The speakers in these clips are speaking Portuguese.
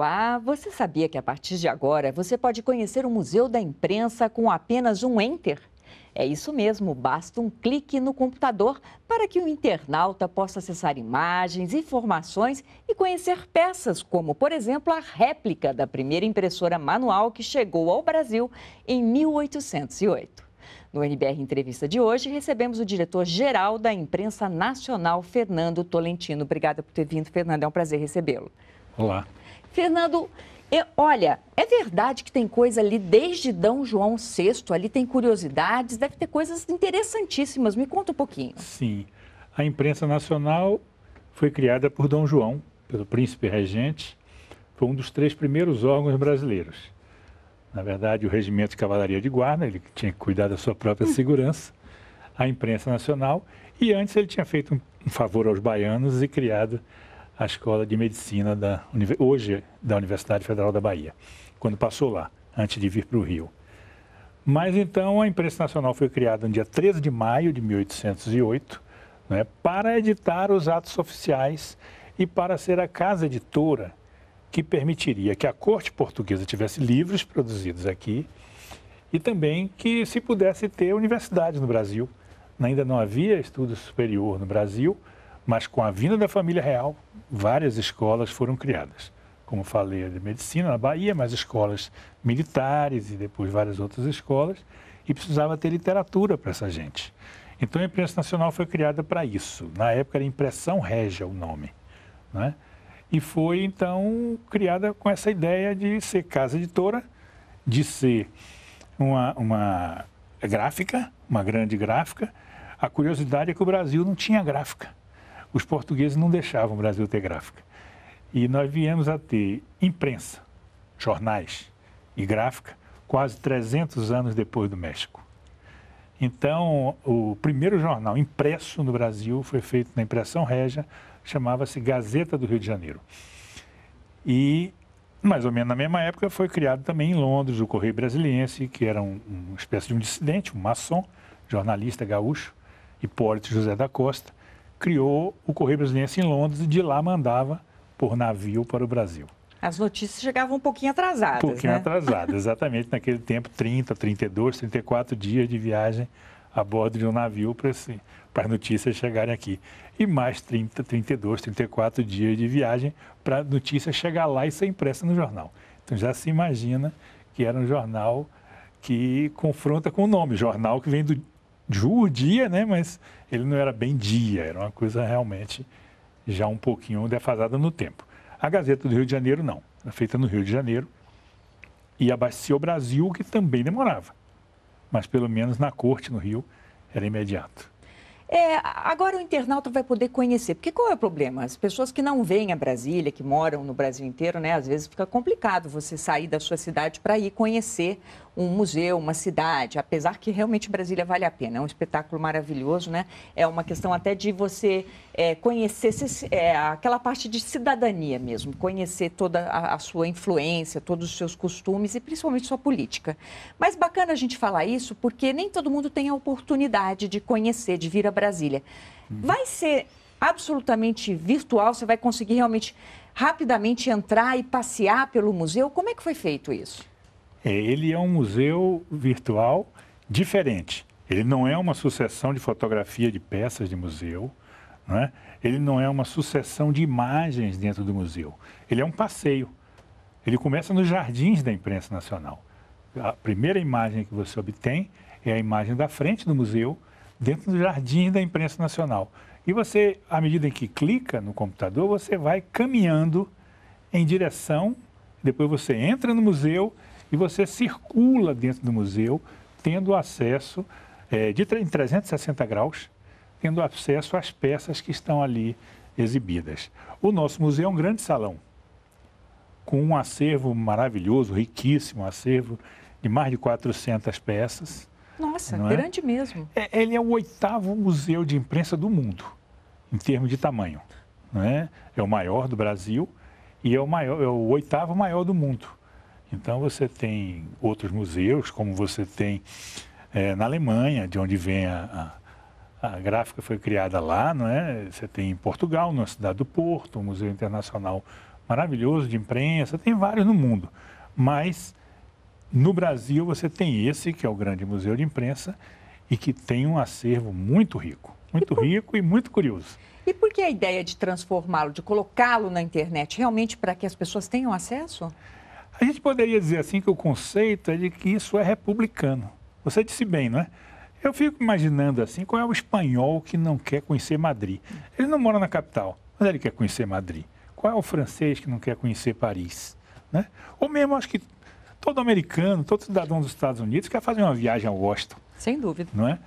Olá, você sabia que a partir de agora você pode conhecer o Museu da Imprensa com apenas um enter? É isso mesmo, basta um clique no computador para que o internauta possa acessar imagens, informações e conhecer peças, como, por exemplo, a réplica da primeira impressora manual que chegou ao Brasil em 1808. No NBR Entrevista de hoje, recebemos o diretor-geral da Imprensa Nacional, Fernando Tolentino. Obrigada por ter vindo, Fernando. É um prazer recebê-lo. Olá. Fernando, eu, olha, é verdade que tem coisa ali desde Dom João VI, ali tem curiosidades, deve ter coisas interessantíssimas. Me conta um pouquinho. Sim. A imprensa nacional foi criada por Dom João, pelo príncipe regente. Foi um dos três primeiros órgãos brasileiros. Na verdade, o Regimento de Cavalaria de Guarda, ele tinha que cuidar da sua própria hum. segurança, a imprensa nacional, e antes ele tinha feito um favor aos baianos e criado a Escola de Medicina da hoje da Universidade Federal da Bahia, quando passou lá, antes de vir para o Rio. Mas então a imprensa nacional foi criada no dia 13 de maio de 1808, né, para editar os atos oficiais e para ser a casa editora que permitiria que a corte portuguesa tivesse livros produzidos aqui e também que se pudesse ter universidades no Brasil. Ainda não havia estudo superior no Brasil, mas com a vinda da família real, várias escolas foram criadas. Como falei, a de medicina na Bahia, mas escolas militares e depois várias outras escolas. E precisava ter literatura para essa gente. Então a imprensa nacional foi criada para isso. Na época era Impressão Régia o nome. Né? E foi então criada com essa ideia de ser casa editora, de ser uma, uma gráfica, uma grande gráfica. A curiosidade é que o Brasil não tinha gráfica. Os portugueses não deixavam o Brasil ter gráfica. E nós viemos a ter imprensa, jornais e gráfica quase 300 anos depois do México. Então, o primeiro jornal impresso no Brasil foi feito na impressão régia, chamava-se Gazeta do Rio de Janeiro. E, mais ou menos na mesma época, foi criado também em Londres o Correio Brasiliense, que era um, uma espécie de um dissidente, um maçom, jornalista gaúcho, Hipólito José da Costa, criou o Correio Brasiliense em Londres e de lá mandava por navio para o Brasil. As notícias chegavam um pouquinho atrasadas. Um pouquinho né? atrasadas, exatamente. Naquele tempo, 30, 32, 34 dias de viagem a bordo de um navio para, assim, para as notícias chegarem aqui. E mais 30, 32, 34 dias de viagem para a notícia chegar lá e ser impressa no jornal. Então já se imagina que era um jornal que confronta com o nome, jornal que vem do judia, né? Mas ele não era bem dia, era uma coisa realmente já um pouquinho defasada no tempo. A Gazeta do Rio de Janeiro não, era feita no Rio de Janeiro e abastecia o Brasil, que também demorava, mas pelo menos na corte no Rio era imediato. É, agora o internauta vai poder conhecer, porque qual é o problema? As pessoas que não vêm a Brasília, que moram no Brasil inteiro, né, às vezes fica complicado você sair da sua cidade para ir conhecer um museu, uma cidade, apesar que realmente Brasília vale a pena, é um espetáculo maravilhoso, né? É uma questão até de você é, conhecer é, aquela parte de cidadania mesmo, conhecer toda a, a sua influência, todos os seus costumes e principalmente sua política. Mas bacana a gente falar isso porque nem todo mundo tem a oportunidade de conhecer, de vir a Brasília. Uhum. Vai ser absolutamente virtual, você vai conseguir realmente rapidamente entrar e passear pelo museu. Como é que foi feito isso? É, ele é um museu virtual diferente. Ele não é uma sucessão de fotografia de peças de museu, não é? ele não é uma sucessão de imagens dentro do museu. Ele é um passeio. Ele começa nos jardins da imprensa nacional. A primeira imagem que você obtém é a imagem da frente do museu, dentro dos jardins da imprensa nacional. E você, à medida em que clica no computador, você vai caminhando em direção, depois você entra no museu e você circula dentro do museu, tendo acesso é, de, em 360 graus, tendo acesso às peças que estão ali exibidas. O nosso museu é um grande salão, com um acervo maravilhoso, riquíssimo, acervo de mais de 400 peças. Nossa, é? grande mesmo. É, ele é o oitavo museu de imprensa do mundo, em termos de tamanho. Não é? é o maior do Brasil e é o, maior, é o oitavo maior do mundo. Então você tem outros museus, como você tem é, na Alemanha, de onde vem a, a, a, gráfica, foi criada lá, não é? Você tem em Portugal, na cidade do Porto, um museu internacional maravilhoso de imprensa, tem vários no mundo. Mas no Brasil você tem esse, que é o grande museu de imprensa, e que tem um acervo muito rico, muito e por... rico e muito curioso. E por que a ideia de transformá-lo, de colocá-lo na internet, realmente para que as pessoas tenham acesso? A gente poderia dizer assim que o conceito é de que isso é republicano. Você disse bem, não é? Eu fico imaginando assim, qual é o espanhol que não quer conhecer Madrid? Ele não mora na capital, mas ele quer conhecer Madrid. Qual é o francês que não quer conhecer Paris? Né? Ou mesmo, acho que todo americano, todo cidadão dos Estados Unidos quer fazer uma viagem a Washington. Sem dúvida. Não é?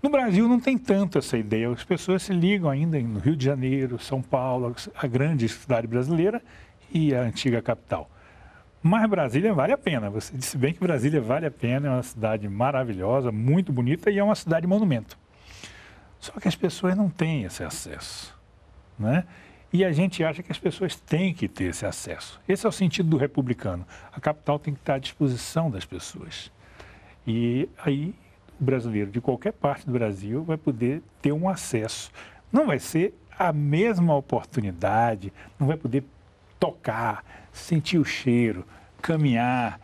No Brasil não tem tanto essa ideia. As pessoas se ligam ainda no Rio de Janeiro, São Paulo, a grande cidade brasileira e a antiga capital. Mas Brasília vale a pena. Você disse bem que Brasília vale a pena, é uma cidade maravilhosa, muito bonita e é uma cidade monumento. Só que as pessoas não têm esse acesso, né? E a gente acha que as pessoas têm que ter esse acesso. Esse é o sentido do republicano. A capital tem que estar à disposição das pessoas. E aí o brasileiro de qualquer parte do Brasil vai poder ter um acesso. Não vai ser a mesma oportunidade, não vai poder tocar, sentir o cheiro, caminhar,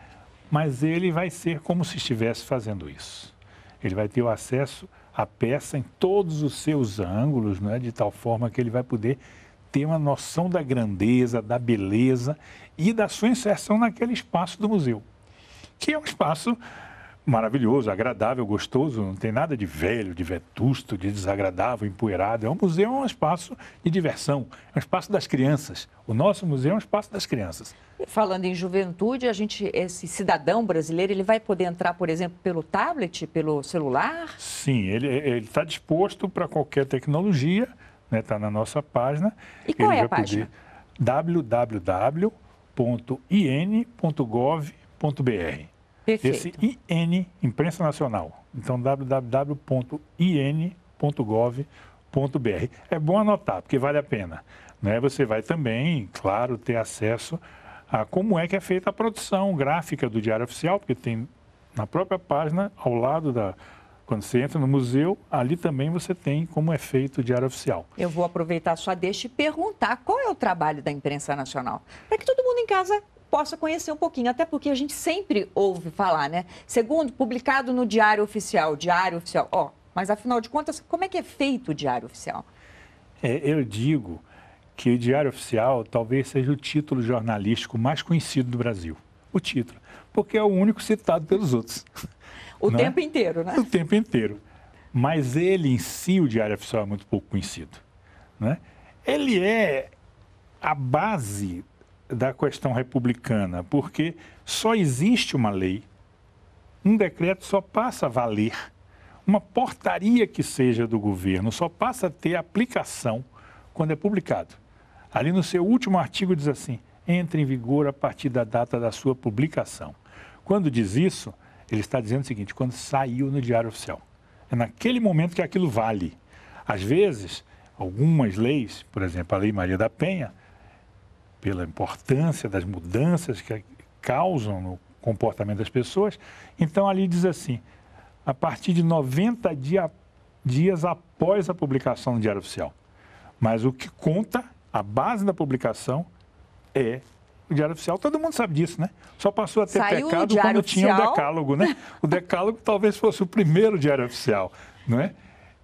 mas ele vai ser como se estivesse fazendo isso. Ele vai ter o acesso à peça em todos os seus ângulos, né, de tal forma que ele vai poder ter uma noção da grandeza, da beleza e da sua inserção naquele espaço do museu, que é um espaço maravilhoso, agradável, gostoso, não tem nada de velho, de vetusto, de desagradável, empoeirado. É um museu, é um espaço de diversão, é um espaço das crianças. O nosso museu é um espaço das crianças. Falando em juventude, a gente, esse cidadão brasileiro, ele vai poder entrar, por exemplo, pelo tablet, pelo celular? Sim, ele está disposto para qualquer tecnologia, está né, tá na nossa página. E qual ele é a página? www.in.gov.br Perfeito. Esse IN, Imprensa Nacional. Então, www.in.gov.br. É bom anotar, porque vale a pena. Né? Você vai também, claro, ter acesso a como é que é feita a produção gráfica do Diário Oficial, porque tem na própria página, ao lado da, quando você entra no museu, ali também você tem como é feito o diário oficial. Eu vou aproveitar só deixa e perguntar qual é o trabalho da imprensa nacional, para que todo mundo em casa possa conhecer um pouquinho, até porque a gente sempre ouve falar, né? Segundo, publicado no Diário Oficial, Diário Oficial, ó, oh, mas afinal de contas, como é que é feito o Diário Oficial? É, eu digo que o Diário Oficial talvez seja o título jornalístico mais conhecido do Brasil. O título, porque é o único citado pelos outros. O Não é? tempo é? inteiro, né? O tempo inteiro. Mas ele em si, o Diário Oficial, é muito pouco conhecido. Né? Ele é a base da questão republicana, porque só existe uma lei, um decreto só passa a valer, uma portaria que seja do governo só passa a ter aplicação quando é publicado. Ali no seu último artigo diz assim: entra em vigor a partir da data da sua publicação. Quando diz isso, ele está dizendo o seguinte: quando saiu no Diário Oficial. É naquele momento que aquilo vale. Às vezes, algumas leis, por exemplo, a Lei Maria da Penha, pela importância das mudanças que causam no comportamento das pessoas. Então, ali diz assim: a partir de 90 dia, dias após a publicação no Diário Oficial. Mas o que conta, a base da publicação, é o Diário Oficial. Todo mundo sabe disso, né? Só passou a ter Saiu pecado quando oficial. tinha o Decálogo, né? O Decálogo talvez fosse o primeiro Diário Oficial, não é?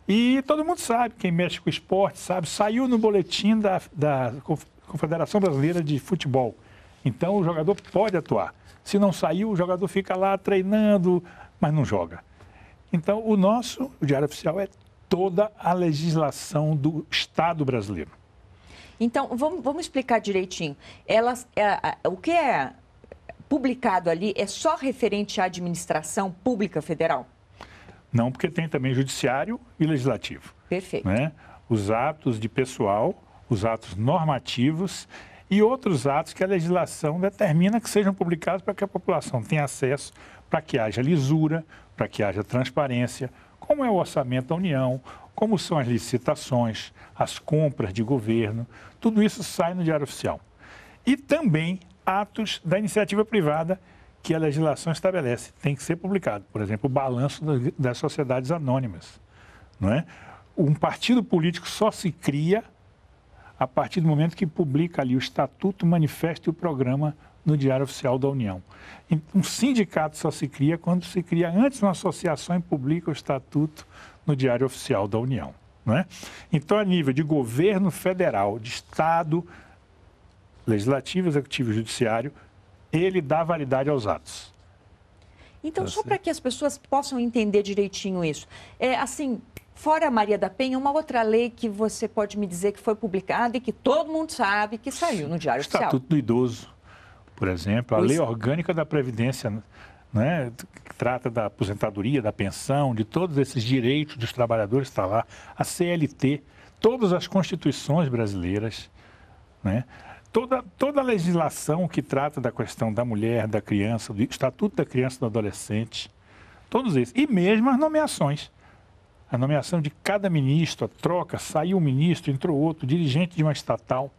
E todo mundo sabe, quem mexe com esporte sabe, saiu no boletim da, da Confederação Brasileira de Futebol. Então o jogador pode atuar. Se não saiu, o jogador fica lá treinando, mas não joga. Então o nosso, o Diário Oficial, é toda a legislação do Estado brasileiro. Então, vamos, vamos explicar direitinho. Elas, é, o que é publicado ali é só referente à administração pública federal? Não, porque tem também judiciário e legislativo. Perfeito. Né? Os atos de pessoal os atos normativos e outros atos que a legislação determina que sejam publicados para que a população tenha acesso, para que haja lisura, para que haja transparência, como é o orçamento da União, como são as licitações, as compras de governo, tudo isso sai no Diário Oficial. E também atos da iniciativa privada que a legislação estabelece, tem que ser publicado. Por exemplo, o balanço das sociedades anônimas, não é? Um partido político só se cria a partir do momento que publica ali o Estatuto, o Manifesto e o Programa no Diário Oficial da União. Um sindicato só se cria quando se cria antes uma associação e publica o Estatuto no Diário Oficial da União. Né? Então, a nível de governo federal, de Estado, Legislativo, Executivo e Judiciário, ele dá validade aos atos. Então, tá só para que as pessoas possam entender direitinho isso, é assim, Fora a Maria da Penha, uma outra lei que você pode me dizer que foi publicada e que todo mundo sabe que saiu no Diário Estatuto Oficial. Estatuto do Idoso, por exemplo, a Lei Orgânica da Previdência, né, que trata da aposentadoria, da pensão, de todos esses direitos dos trabalhadores, está lá. A CLT, todas as constituições brasileiras, né, toda, toda a legislação que trata da questão da mulher, da criança, do Estatuto da Criança e do Adolescente, todos esses. E mesmo as nomeações a nomeação de cada ministro, a troca, saiu um ministro, entrou outro, dirigente de uma estatal.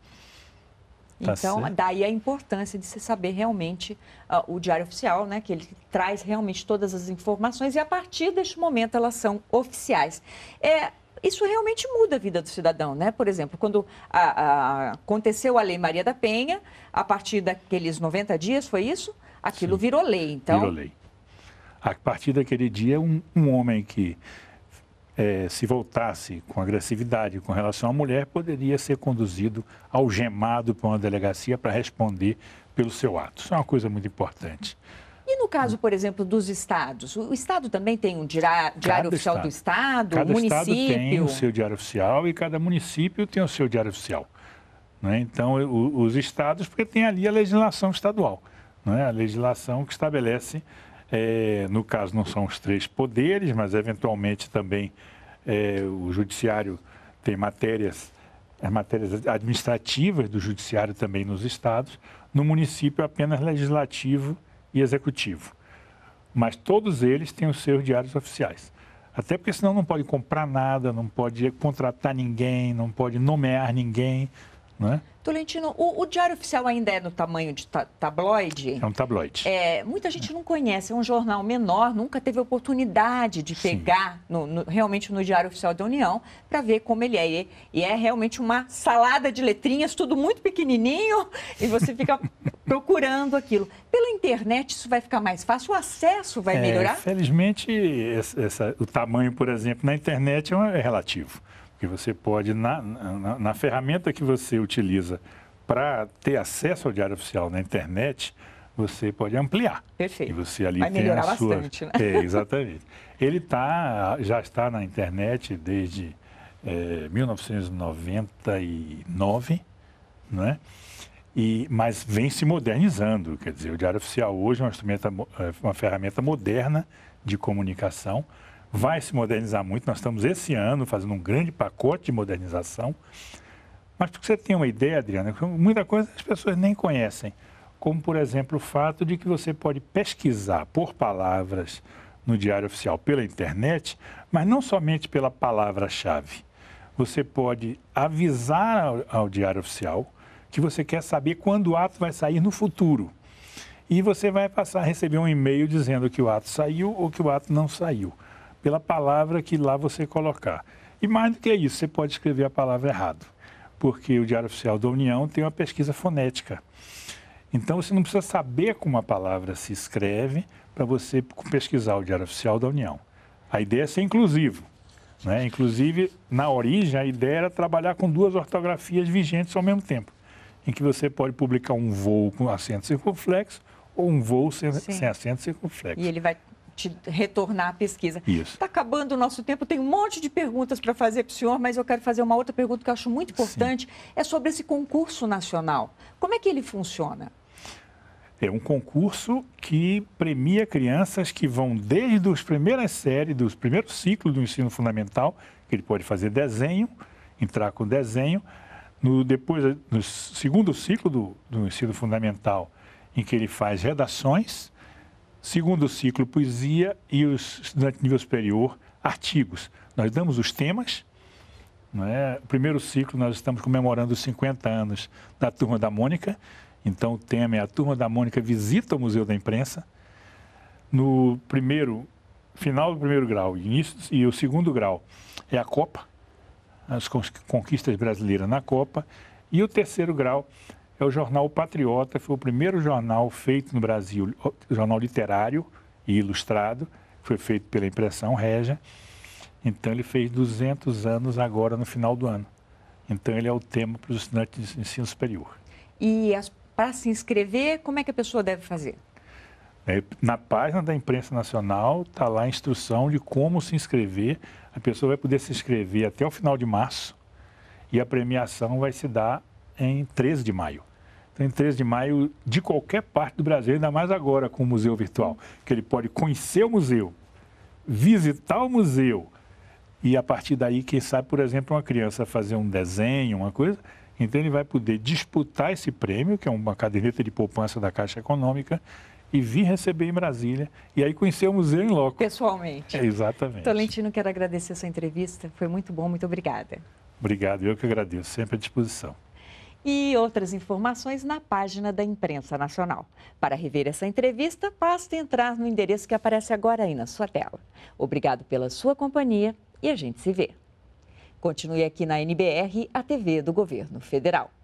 Tá então, certo. daí a importância de se saber realmente uh, o Diário Oficial, né, que ele traz realmente todas as informações e a partir deste momento elas são oficiais. É, isso realmente muda a vida do cidadão, né? Por exemplo, quando a, ah, a, ah, aconteceu a Lei Maria da Penha, a partir daqueles 90 dias, foi isso? Aquilo Sim. virou lei, então. Virou lei. A partir daquele dia, um, um homem que é, se voltasse com agressividade com relação à mulher, poderia ser conduzido algemado para uma delegacia para responder pelo seu ato. Isso é uma coisa muito importante. E no caso, por exemplo, dos estados? O estado também tem um diário cada oficial estado. do estado? Cada município? estado tem o seu diário oficial e cada município tem o seu diário oficial. Né? Então, os estados, porque tem ali a legislação estadual, né? a legislação que estabelece é, no caso, não são os três poderes, mas eventualmente também é, o judiciário tem matérias, as matérias administrativas do judiciário também nos estados. No município, apenas legislativo e executivo. Mas todos eles têm os seus diários oficiais. Até porque senão não pode comprar nada, não pode contratar ninguém, não pode nomear ninguém, né? Tolentino, o, o, Diário Oficial ainda é no tamanho de ta tabloide? É um tabloide. É, muita gente não conhece, é um jornal menor, nunca teve oportunidade de pegar no, no, realmente no Diário Oficial da União para ver como ele é. E, e, é realmente uma salada de letrinhas, tudo muito pequenininho, e você fica procurando aquilo. Pela internet isso vai ficar mais fácil, o acesso vai é, melhorar? É, felizmente, essa, essa, o tamanho, por exemplo, na internet é, um, é relativo que você pode, na, na, na ferramenta que você utiliza para ter acesso ao Diário Oficial na internet, você pode ampliar. Perfeito. E você ali Vai melhorar sua... bastante, né? É, exatamente. Ele tá, já está na internet desde é, 1999, né? E, mas vem se modernizando. Quer dizer, o Diário Oficial hoje é uma, é uma ferramenta moderna de comunicação vai se modernizar muito. Nós estamos esse ano fazendo um grande pacote de modernização. Mas que você tenha uma ideia, Adriana, que muita coisa as pessoas nem conhecem. Como, por exemplo, o fato de que você pode pesquisar por palavras no Diário Oficial pela internet, mas não somente pela palavra-chave. Você pode avisar ao, ao Diário Oficial que você quer saber quando o ato vai sair no futuro e você vai passar a receber um e-mail dizendo que o ato saiu ou que o ato não saiu pela palavra que lá você colocar. E mais do que isso, você pode escrever a palavra errado, porque o Diário Oficial da União tem uma pesquisa fonética. Então você não precisa saber como a palavra se escreve para você pesquisar o Diário Oficial da União. A ideia é ser inclusivo. Né? Inclusive, na origem, a ideia era trabalhar com duas ortografias vigentes ao mesmo tempo, em que você pode publicar um voo com acento circunflexo ou um voo sem, sem acento circunflexo. E ele vai te retornar à pesquisa. Está acabando o nosso tempo, tem um monte de perguntas para fazer para o senhor, mas eu quero fazer uma outra pergunta que eu acho muito importante. Sim. É sobre esse concurso nacional. Como é que ele funciona? É um concurso que premia crianças que vão desde as primeiras séries, dos primeiros ciclos do ensino fundamental, que ele pode fazer desenho, entrar com desenho. No, depois, no segundo ciclo do, do ensino fundamental, em que ele faz redações, Segundo ciclo, poesia e os estudantes de nível superior, artigos. Nós damos os temas. É? O primeiro ciclo, nós estamos comemorando os 50 anos da Turma da Mônica. Então, o tema é A Turma da Mônica Visita o Museu da Imprensa. No primeiro, final do primeiro grau início, e o segundo grau é a Copa, as conquistas brasileiras na Copa. E o terceiro grau é o jornal Patriota, foi o primeiro jornal feito no Brasil, jornal literário e ilustrado, foi feito pela Impressão Régia. Então ele fez 200 anos agora no final do ano. Então ele é o tema para os estudantes de ensino superior. E para se inscrever, como é que a pessoa deve fazer? É, na página da Imprensa Nacional está lá a instrução de como se inscrever. A pessoa vai poder se inscrever até o final de março e a premiação vai se dar em 13 de maio em 13 de maio de qualquer parte do Brasil, ainda mais agora com o museu virtual, que ele pode conhecer o museu, visitar o museu e a partir daí, quem sabe, por exemplo, uma criança fazer um desenho, uma coisa, então ele vai poder disputar esse prêmio, que é uma caderneta de poupança da Caixa Econômica, e vir receber em Brasília e aí conhecer o museu em loco. Pessoalmente. É, exatamente. Tolentino, quero agradecer a sua entrevista, foi muito bom, muito obrigada. Obrigado, eu que agradeço, sempre à disposição e outras informações na página da Imprensa Nacional. Para rever essa entrevista, basta entrar no endereço que aparece agora aí na sua tela. Obrigado pela sua companhia e a gente se vê. Continue aqui na NBR, a TV do Governo Federal.